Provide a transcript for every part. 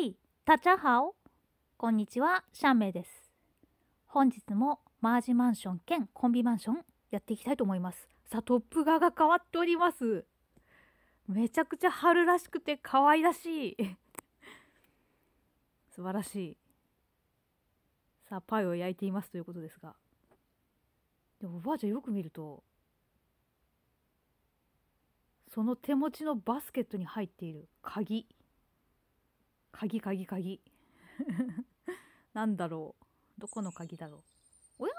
はい、タチャハオ。こんにちは、シャンメイです。本日もマージマンション兼コンビマンションやっていきたいと思います。さあ、トップ側が変わっております。めちゃくちゃ春らしくて可愛らしい。素晴らしい。さあ、パイを焼いていますということですが。でもおばあちゃんよく見ると、その手持ちのバスケットに入っている鍵。鍵鍵鍵 なんだろうどこの鍵だろうおや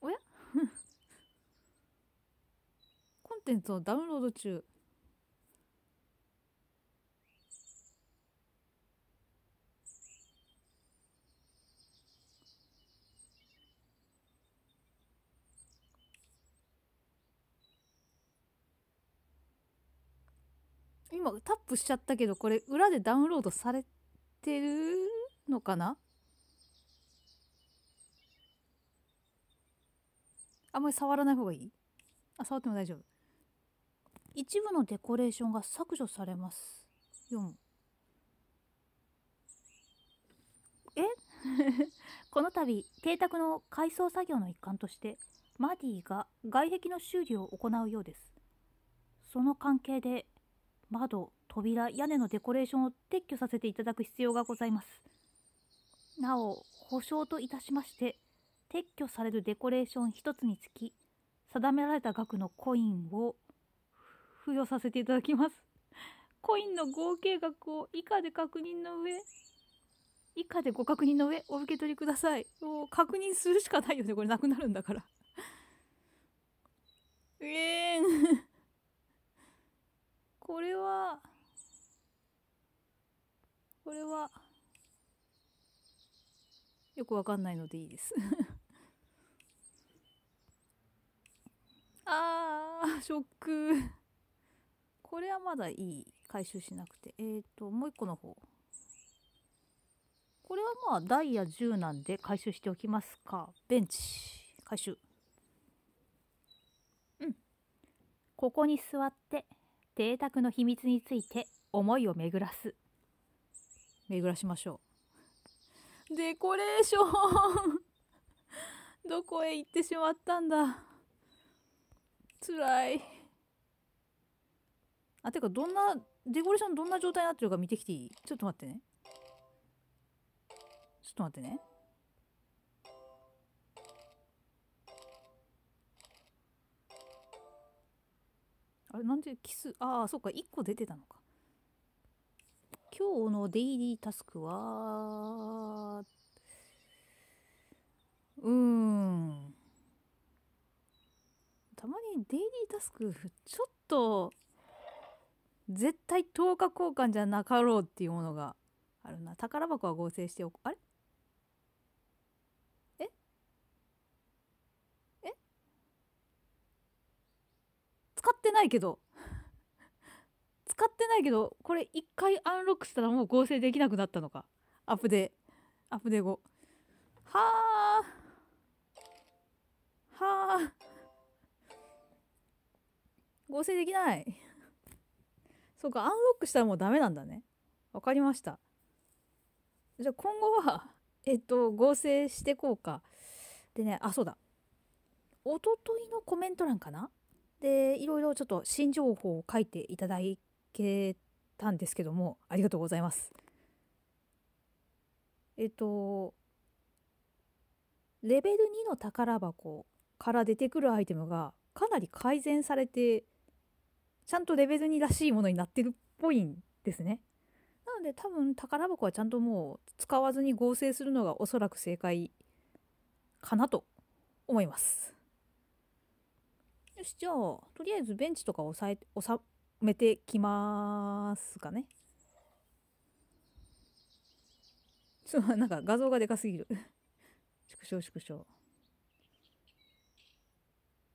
おや コンテンツをダウンロード中タップしちゃったけどこれ裏でダウンロードされてるのかなあんまり触らない方がいいあ触っても大丈夫一部のデコレーションが削除されます4え この度邸宅の改装作業の一環としてマディが外壁の修理を行うようですその関係で窓、扉、屋根のデコレーションを撤去させていただく必要がございます。なお、保証といたしまして、撤去されるデコレーション1つにつき、定められた額のコインを付与させていただきます。コインの合計額を以下で確認の上、以下でご確認の上、お受け取りください。もう確認するしかないよね。これなくなるんだから。ええーこれはこれはよくわかんないのでいいです あーショックこれはまだいい回収しなくてえっ、ー、ともう一個の方これはまあダイヤ10なんで回収しておきますかベンチ回収うんここに座って邸宅の秘密について思いを巡らす巡らしましょうデコレーション どこへ行ってしまったんだつらいあてかどんなデコレーションどんな状態になってるか見てきていいちょっと待ってねちょっと待ってねあれ何で奇ああそうか1個出てたのか今日のデイリータスクはうんたまにデイリータスクちょっと絶対10日交換じゃなかろうっていうものがあるな宝箱は合成しておくあれ使ってないけど使ってないけどこれ1回アンロックしたらもう合成できなくなったのかアップデアップデ後はあはあ合成できないそうかアンロックしたらもうダメなんだねわかりましたじゃあ今後はえっと合成してこうかでねあそうだおとといのコメント欄かなでいろいろちょっと新情報を書いていただけたんですけどもありがとうございます。えっとレベル2の宝箱から出てくるアイテムがかなり改善されてちゃんとレベル2らしいものになってるっぽいんですね。なので多分宝箱はちゃんともう使わずに合成するのがおそらく正解かなと思います。よし、じゃあ、とりあえずベンチとか押さえ、収めてきますかね。ちょっとなんか画像がでかすぎる。縮小縮小。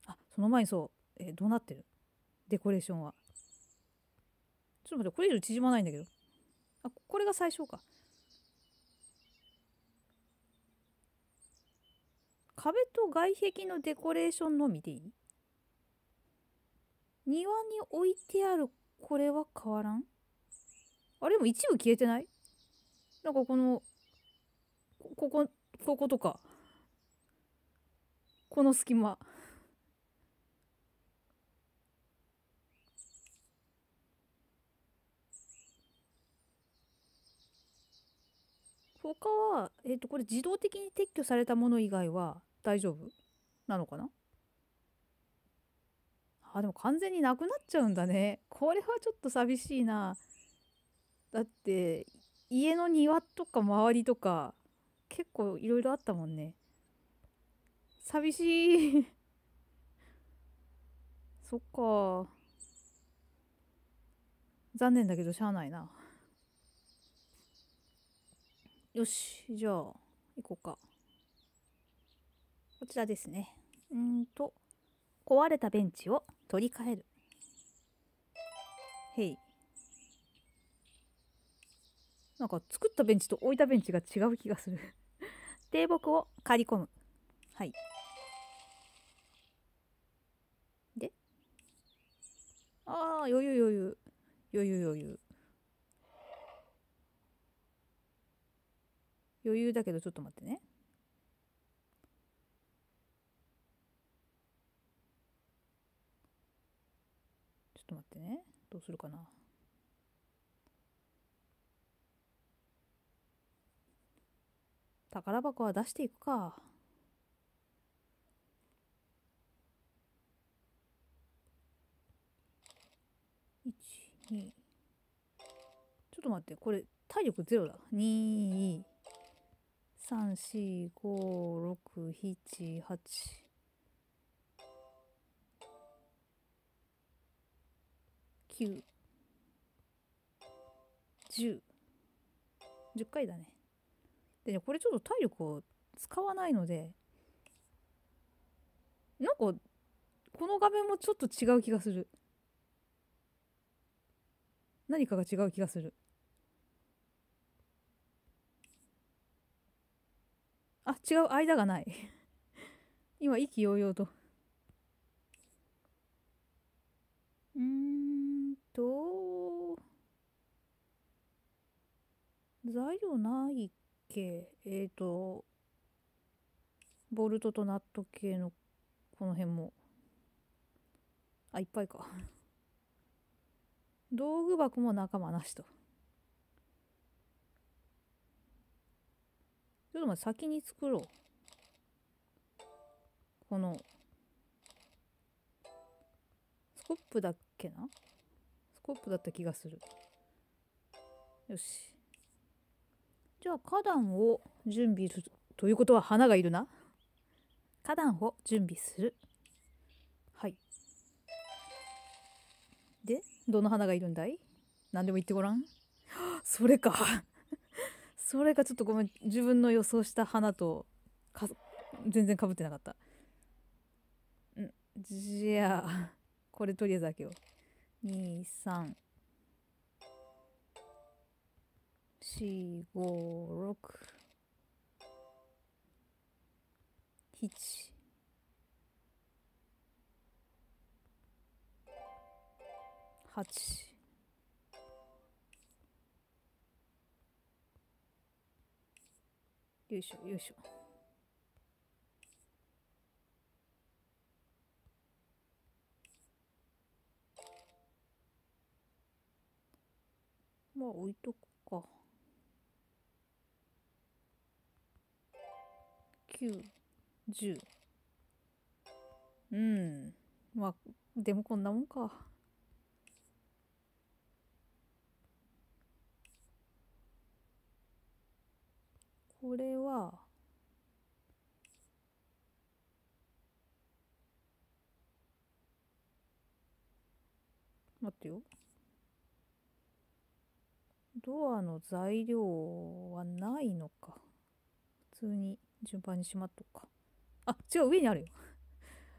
あ、その前にそう、えー、どうなってるデコレーションは。ちょっと待って、これ以上縮まないんだけど。あ、これが最初か。壁と外壁のデコレーションのみでいい庭に置いてあるこれは変わらんあれも一部消えてないなんかこのこここことかこの隙間他は、えっ、ー、と、これ自動的に撤去されたもの以外は大丈夫なのかなあでも完全になくなっちゃうんだねこれはちょっと寂しいなだって家の庭とか周りとか結構いろいろあったもんね寂しい そっか残念だけどしゃあないなよしじゃあ行こうかこちらですねうんと壊れたベンチを取り替える。へい。なんか作ったベンチと置いたベンチが違う気がする 低木を刈り込む。はい。でああ、余裕余裕。余裕余裕。余裕だけどちょっと待ってね。と待ってねどうするかな宝箱は出していくか1 2ちょっと待って、これ、体力ゼロだ。2、3、4、5、6、7、8。9 10 10回だね。でね、これちょっと体力を使わないので、なんか、この画面もちょっと違う気がする。何かが違う気がする。あ、違う、間がない 今、意気揚々と。うん。と、材料ないっけえっ、ー、と、ボルトとナット系のこの辺も。あ、いっぱいか。道具箱も仲間なしと。ちょっと待って、先に作ろう。この、スコップだっけなコップだった気がする。よし。じゃあ、花壇を準備する。ということは花がいるな。花壇を準備する。はい。で、どの花がいるんだい何でも言ってごらん。それか それかちょっとごめん。自分の予想した花とか全然かぶってなかった。んじゃあ、これとりあえず開けよう。よいしょよいしょ。まあ置いとこうか910うんまあでもこんなもんかこれは待ってよ。ドアの材料はないのか。普通に順番にしまっとくか。あ、違う、上にあるよ。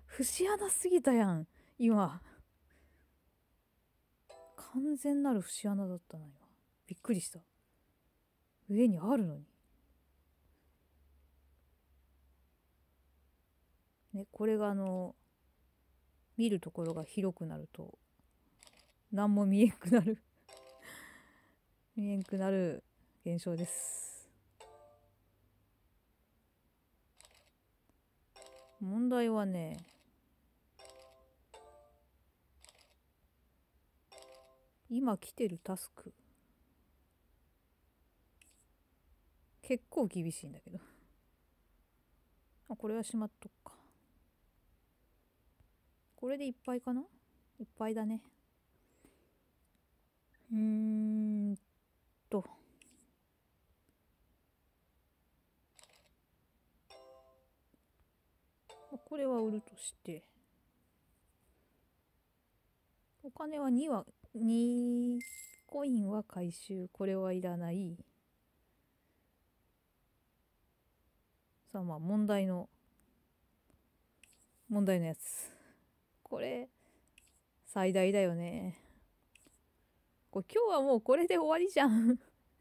節穴すぎたやん、今。完全なる節穴だったな、今。びっくりした。上にあるのに。ね、これがあの、見るところが広くなると、何も見えなくなる見えんくなる現象です。問題はね、今来てるタスク。結構厳しいんだけどあ、これはしまっとくか。これでいっぱいかないっぱいだね。うーんと。これは売るとして。お金は2は、2コインは回収。これはいらない。さあまあ問題の、問題のやつ。これ、最大だよね。こ今日はもうこれで終わりじゃん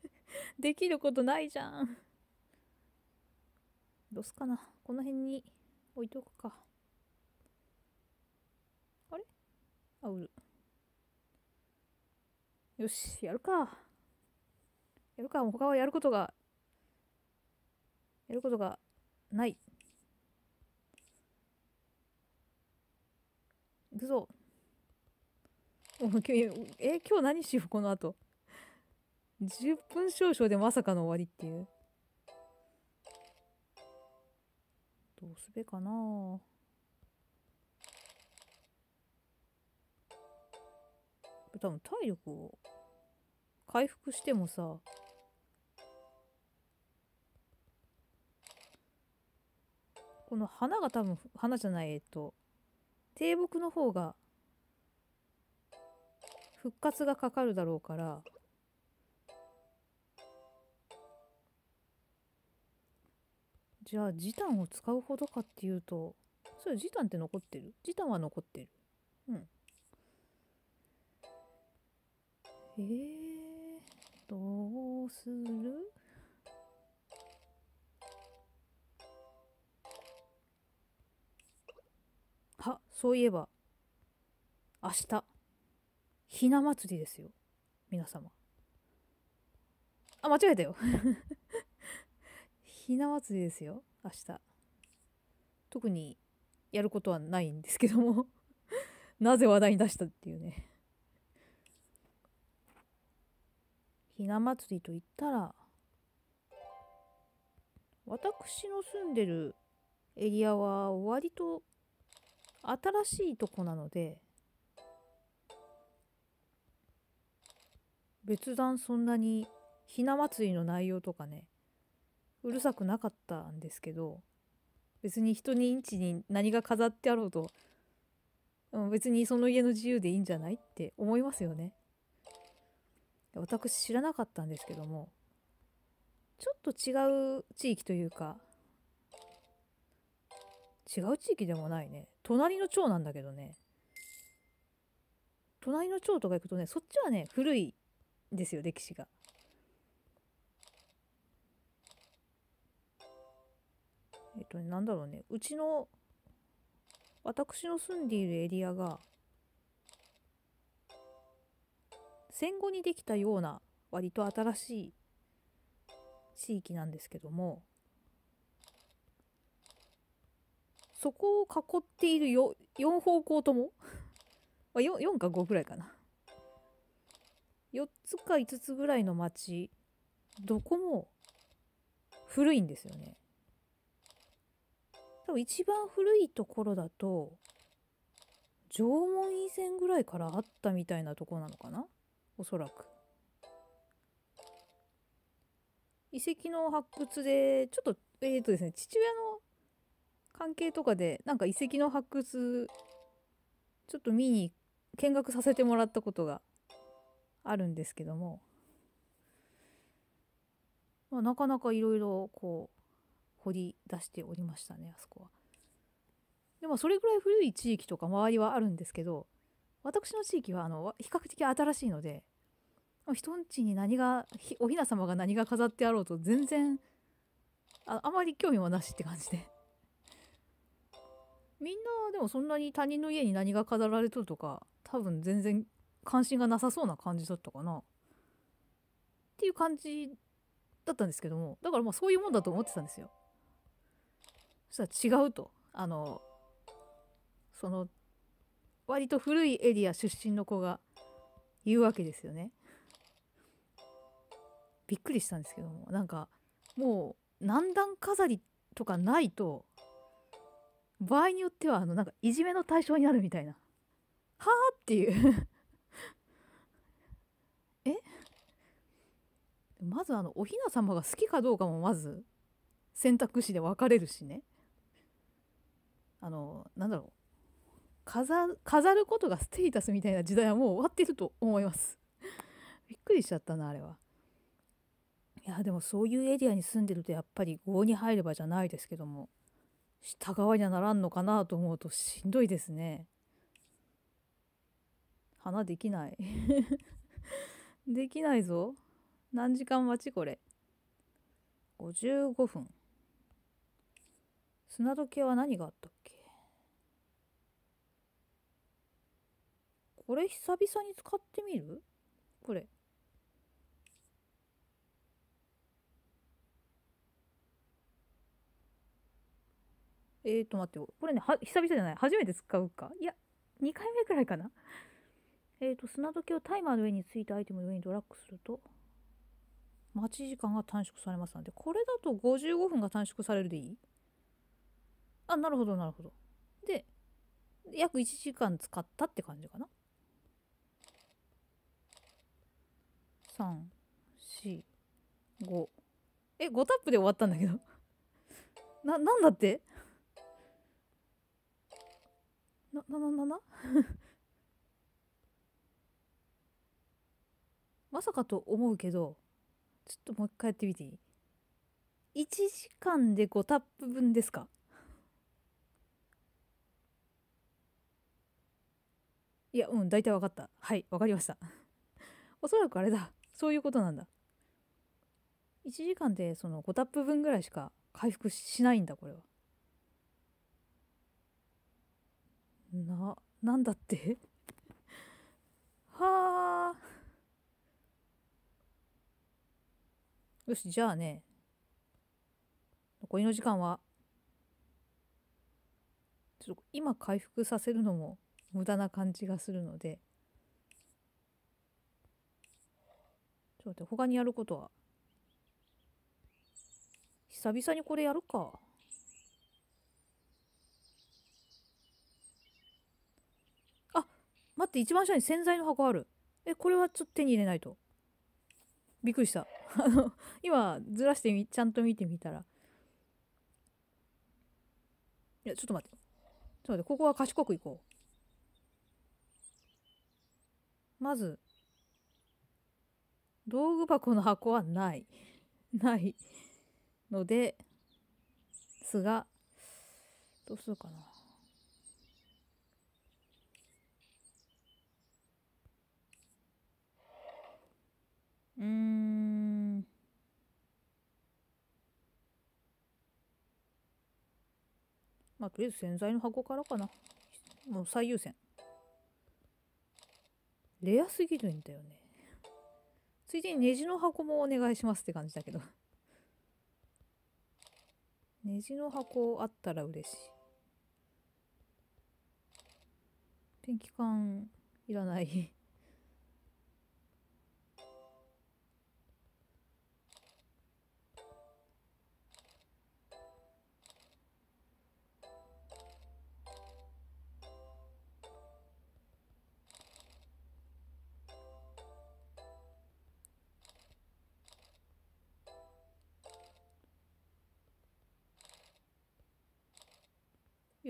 できることないじゃんどうすかなこの辺に置いとくかあれあうるよしやるかやるかもう他はやることがやることがない行くぞ え、今日何しようこの後。10分少々でまさかの終わりっていう。どうすべかな多分体力を回復してもさこの花が多分花じゃないえっと低木の方が復活がかかるだろうからじゃあ時短を使うほどかっていうとそれ時短って残ってる時短は残ってるうんえー、どうするはそういえば明日ひな祭りですよ。皆様。あ、間違えたよ。ひな祭りですよ。明日。特にやることはないんですけども なぜ話題に出したっていうねひな祭りといったら、私の住んでるエリアは割と新しいとこなので、別段そんなにひな祭りの内容とかねうるさくなかったんですけど別に人にインチに何が飾ってあろうと別にその家の自由でいいんじゃないって思いますよね。私知らなかったんですけどもちょっと違う地域というか違う地域でもないね隣の町なんだけどね隣の町とか行くとねそっちはね古いですよ歴史が。えっとね、なんだろうねうちの私の住んでいるエリアが戦後にできたような割と新しい地域なんですけどもそこを囲っているよ4方向とも 4, 4 か5ぐらいかな4つか5つぐらいの町どこも古いんですよね。多分一番古いところだと縄文以前ぐらいからあったみたいなとこなのかなおそらく。遺跡の発掘でちょっとえっ、ー、とですね父親の関係とかでなんか遺跡の発掘ちょっと見に見学させてもらったことがあるんですけども、まあ、なかなかいろいろこう掘り出しておりましたねあそこは。でもそれぐらい古い地域とか周りはあるんですけど私の地域はあの比較的新しいので人んちに何がおひな様が何が飾ってあろうと全然ああまり興味もなしって感じでみんなでもそんなに他人の家に何が飾られとるとか多分全然関心がなさそうな感じだったかなっていう感じだったんですけどもだからまあそういうもんだと思ってたんですよ。そしたら違うとあのその割と古いエリア出身の子が言うわけですよね。びっくりしたんですけどもなんかもう何段飾りとかないと場合によってはあのなんかいじめの対象になるみたいなはあっていうまずあのおひな様が好きかどうかもまず選択肢で分かれるしねあのなんだろう飾飾ることがステータスみたいな時代はもう終わってると思いますびっくりしちゃったなあれはいやでもそういうエリアに住んでるとやっぱり郷に入ればじゃないですけども従わにはならんのかなと思うとしんどいですね花できない できないぞ何時間待ちこれ55分砂時計は何があったっけこれ久々に使ってみるこれえーと待ってよこれねは久々じゃない初めて使うかいや2回目くらいかなえーと砂時計をタイマーの上についたアイテムの上にドラッグすると待ち時間が短縮されますので、これだと55分が短縮されるでいいあ、なるほど、なるほど。で、約1時間使ったって感じかな。3、4、5。え、5タップで終わったんだけど な、なんだってな、な、な、な、な まさかと思うけど、ちょっともう一回やってみていい ?1 時間で5タップ分ですかいや、うん、大体分かった。はい、分かりました。おそらくあれだ。そういうことなんだ。1時間でその5タップ分ぐらいしか回復しないんだ、これは。な、なんだって はあ。よし、じゃあね、残りの時間は、ちょっと今回復させるのも無駄な感じがするので、ちょっと待って、他にやることは、久々にこれやるか。あ、待って、一番下に洗剤の箱ある。え、これはちょっと手に入れないと。びっくりした。あの、今、ずらしてみ、ちゃんと見てみたら。いや、ちょっと待って。ちょっと待って、ここは賢くいこう。まず、道具箱の箱はない。ないので、すが、どうするかな。うんまあとりあえず洗剤の箱からかなもう最優先レアすぎるんだよねついでにネジの箱もお願いしますって感じだけど ネジの箱あったら嬉しいペンキ缶いらない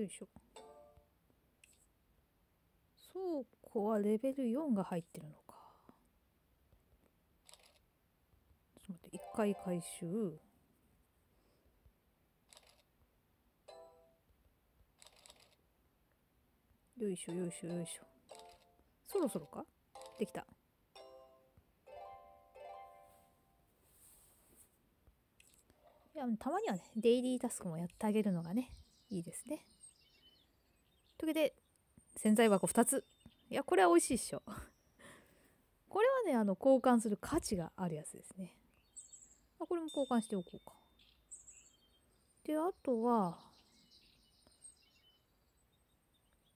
よいしょ倉庫はレベル4が入ってるのかちょっと待って1回回収よいしょよいしょよいしょそろそろかできたいやたまにはねデイリータスクもやってあげるのがねいいですねというわけで、洗剤箱2つ。いや、これは美味しいっしょ。これはね、あの、交換する価値があるやつですね。あこれも交換しておこうか。で、あとは、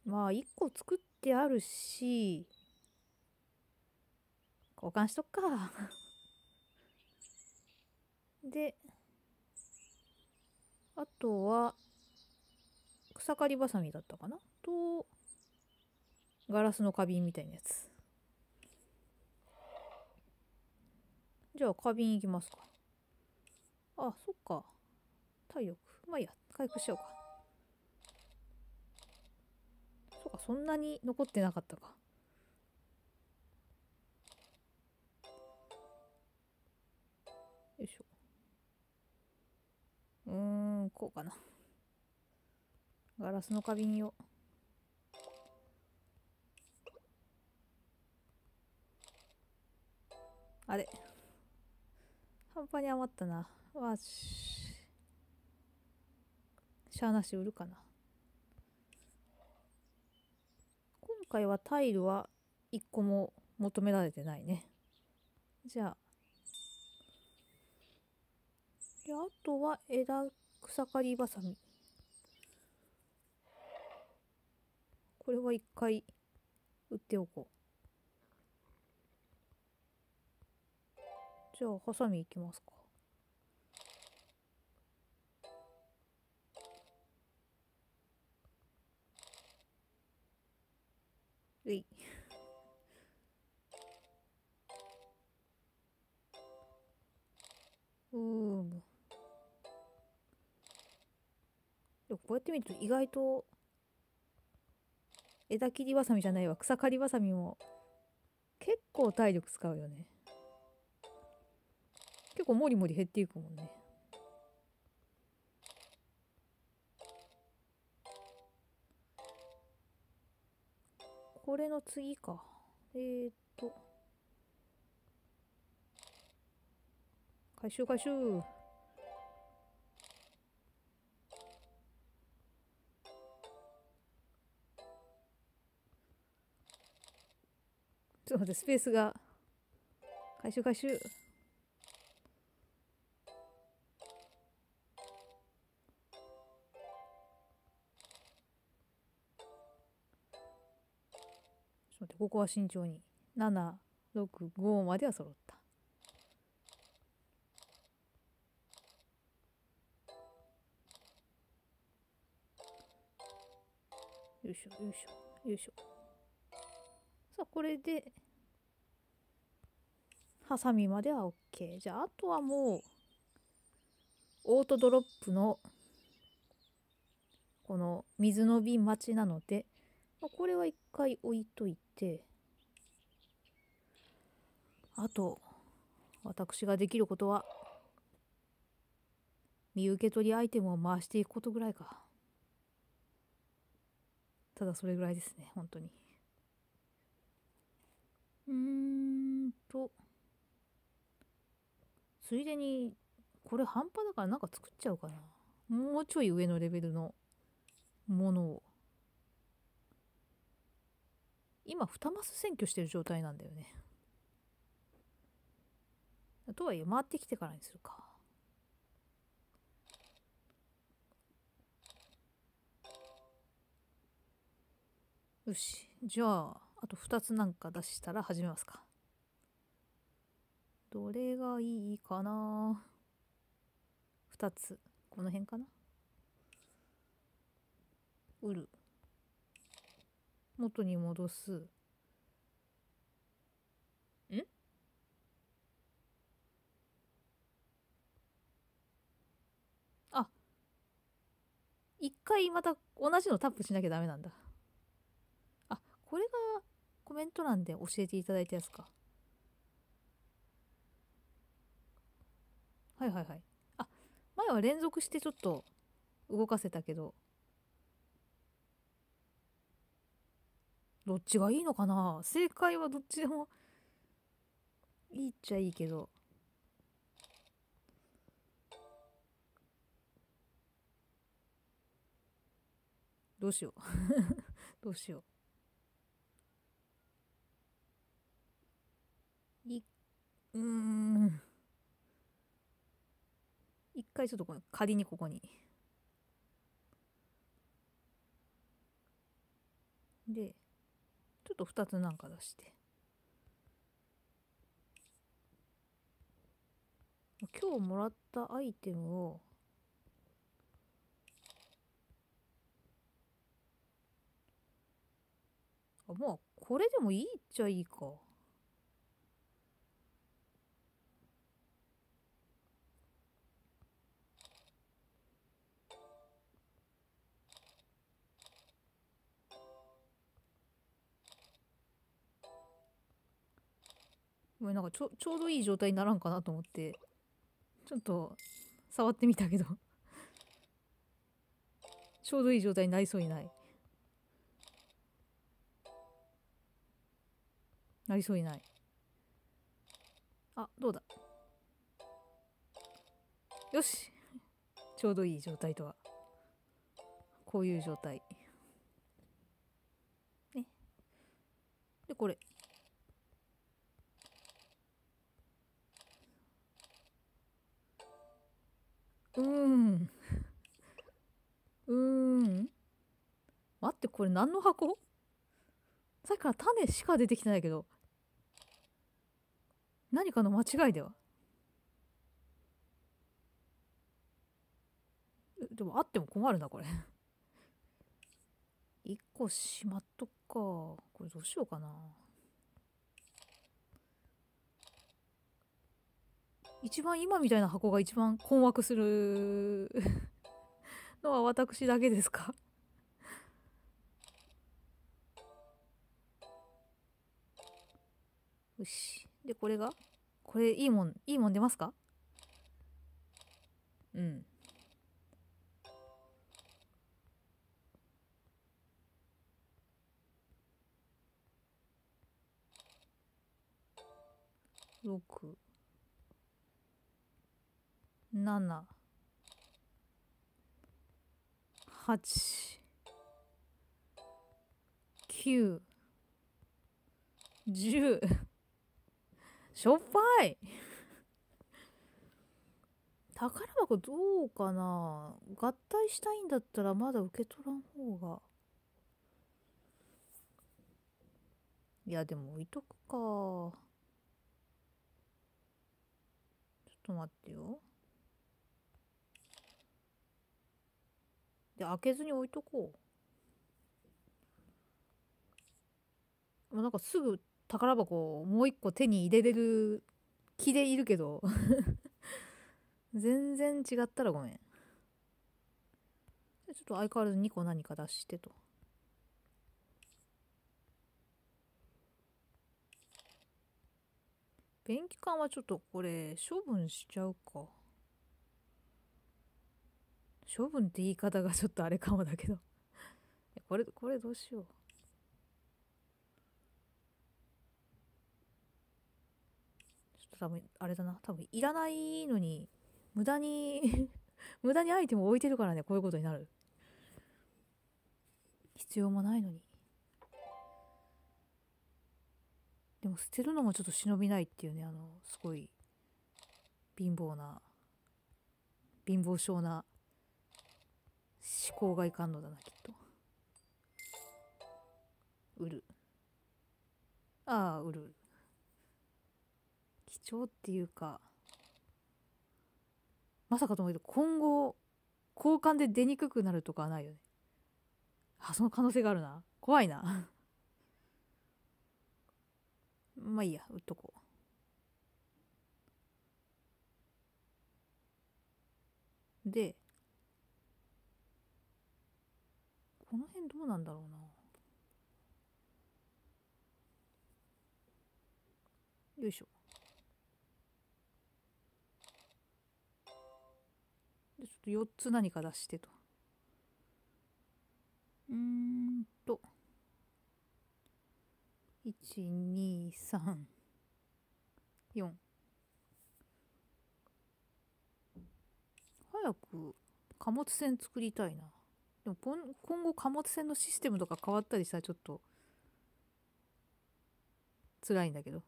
まあ、1個作ってあるし、交換しとっか。で、あとは、草刈りばさみだったかなとガラスの花瓶みたいなやつじゃあ花瓶いきますかあそっか体力まあいいや回復しようかそっかそんなに残ってなかったかよいしょうんこうかなガラスの花瓶を。あれ半端に余ったな。わし。しゃあなし売るかな。今回はタイルは1個も求められてないね。じゃあ。で、あとは枝草刈りばさみ。これは一回売っておこう。じゃあハサミいきますかういうーでもこうやって見ると意外と枝切りばさみじゃないわ草刈りばさみも結構体力使うよね結構もりもり減っていくもんねこれの次かえー、っと回収回収ちょっと待ってスペースが回収回収とここは慎重に765までは揃った。よいしょよいしょよいしょさあこれでハサミまでは OK じゃああとはもうオートドロップのこの水の瓶待ちなのであこれは一回置いといてあと私ができることは身受け取りアイテムを回していくことぐらいかただそれぐらいですね本当にうーんとついでにこれ半端だからなんか作っちゃうかなもうちょい上のレベルのものを今2マス選挙してる状態なんだよね。とはいえ回ってきてからにするか。よしじゃああと2つなんか出したら始めますか。どれがいいかな2つこの辺かなウル元に戻すんあ一回また同じのタップしなきゃダメなんだあこれがコメント欄で教えていただいたやつかはいはいはいあ前は連続してちょっと動かせたけどどっちがいいのかな正解はどっちでもいいっちゃいいけど。どうしよう どうしよう。い、うん。一回ちょっとこの仮にここに。で、っと2つなんか出して今日もらったアイテムをあまあこれでもいいっちゃいいか。かちょちょうどいい状態にならんかなと思ってちょっと触ってみたけど ちょうどいい状態になりそうにないなりそうにないあどうだよしちょうどいい状態とはこういう状態ねでこれうんうん待ってこれ何の箱さっきから種しか出てきてないけど何かの間違いではでもあっても困るなこれ1個しまっとくかこれどうしようかな一番今みたいな箱が一番困惑する のは私だけですかよし。で、これがこれいいもん、いいもん出ますかうん。六。七、8 9 10しょっぱい宝箱どうかな合体したいんだったらまだ受け取らん方がいやでも置いとくかちょっと待ってよで開けずに置いとこうもうなんかすぐ宝箱をもう一個手に入れれる気でいるけど 全然違ったらごめんちょっと相変わらず2個何か出してと。便器缶はちょっとこれ処分しちゃうか。処分って言い方がちょっとあれかもだけどこれ、これどうしよう。ちょっと多分、あれだな。多分、いらないのに、無駄に 無駄にアイテムを置いてるからね、こういうことになる。必要もないのに。でも捨てるのもちょっと忍びないっていうね、あの、すごい、貧乏な、貧乏症な思考がいかんのだなきっと売るああ売る貴重っていうかまさかと思うけど今後交換で出にくくなるとかはないよねあその可能性があるな怖いな まあいいや売っとこうでどうなんだろうなよいしょでちょっと4つ何か出してとうんと1 2 3 4早く貨物船作りたいなでも今後貨物船のシステムとか変わったりしたらちょっと辛いんだけど。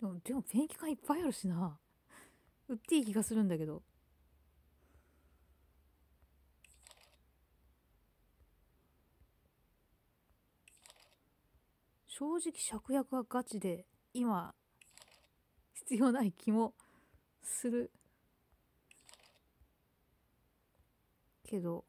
でも、でもペンキ缶いっぱいあるしな。売っていい気がするんだけど。正直芍薬はガチで今必要ない気もするけど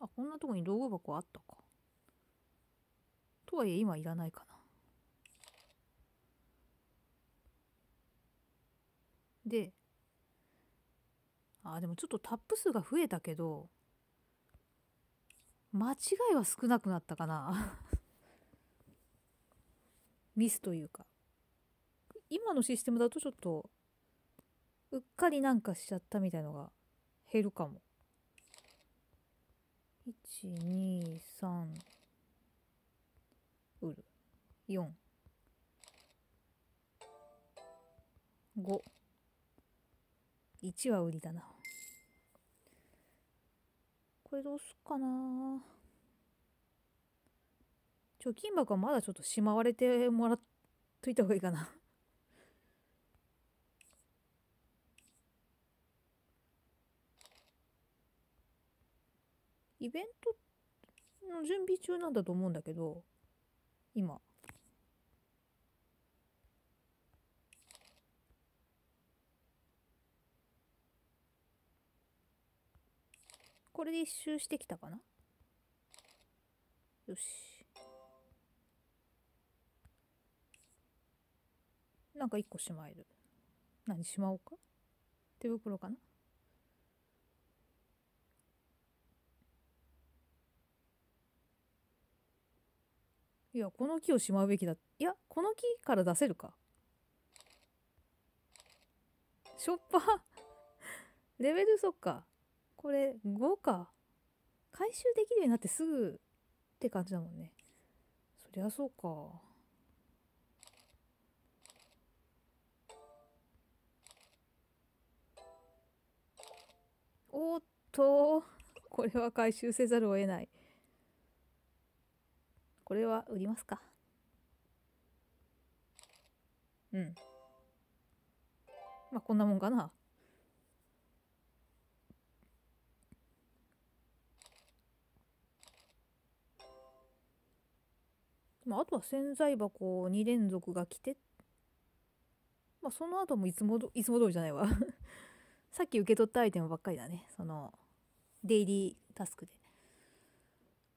あこんなとこに道具箱あったかとはいえ今いらないかなであでもちょっとタップ数が増えたけど間違いは少なくなったかな ミスというか今のシステムだとちょっとうっかりなんかしちゃったみたいのが減るかも123うル4 5 1は売りだな。これどうすっかな貯金箱はまだちょっとしまわれてもらっといた方がいいかなイベントの準備中なんだと思うんだけど、今。これで一周してきたかなよし。なんか一個しまえる。何しまおうか手袋かないや、この木をしまうべきだ。いや、この木から出せるか。しょっぱ レベルそっか。これ5か回収できるようになってすぐって感じだもんねそりゃそうかおっとこれは回収せざるを得ないこれは売りますかうんまあこんなもんかなまあ、あとは洗剤箱2連続が来て、まあ、その後もいつもど、いつも通りじゃないわ さっき受け取ったアイテムばっかりだね。その、デイリータスクで。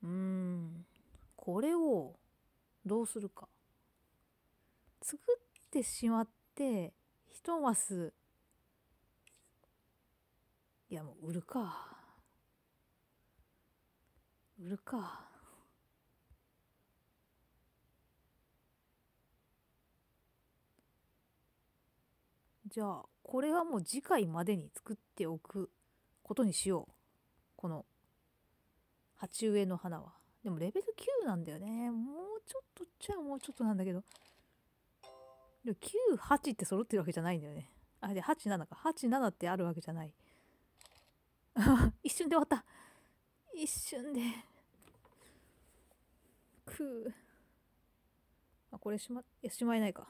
うーん。これを、どうするか。作ってしまって、一マス、いやもう売るか。売るか。じゃあ、これはもう次回までに作っておくことにしよう。この、鉢植えの花は。でもレベル9なんだよね。もうちょっとっちゃもうちょっとなんだけど。でも9、8って揃ってるわけじゃないんだよね。あ、で、8、7か。8、7ってあるわけじゃない。一瞬で終わった。一瞬で。くあ、これしま、いや、しまえないか。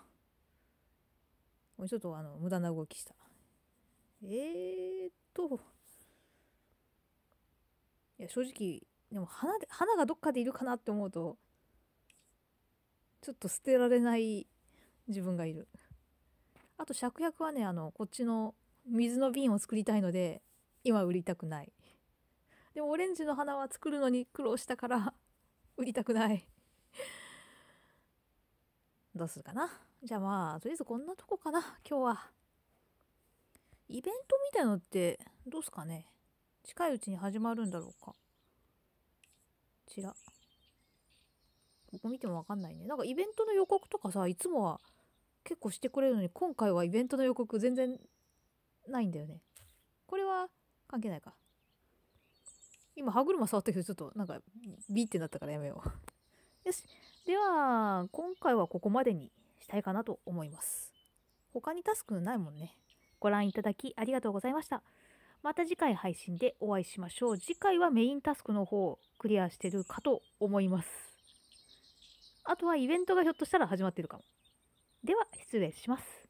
もうちょっとあの無駄な動きした。えー、っと、いや、正直、でも花で、花がどっかでいるかなって思うと、ちょっと捨てられない自分がいる。あと、芍薬はね、あの、こっちの水の瓶を作りたいので、今売りたくない。でも、オレンジの花は作るのに苦労したから、売りたくない。どうするかな。じゃあまあ、とりあえずこんなとこかな、今日は。イベントみたいのってどうすかね近いうちに始まるんだろうか。ちら。ここ見てもわかんないね。なんかイベントの予告とかさ、いつもは結構してくれるのに、今回はイベントの予告全然ないんだよね。これは関係ないか。今歯車触ったけどちょっとなんかビーってなったからやめようよし。では、今回はここまでに。したいかなと思います。他にタスクないもんね。ご覧いただきありがとうございました。また次回配信でお会いしましょう。次回はメインタスクの方をクリアしてるかと思います。あとはイベントがひょっとしたら始まってるかも。では失礼します。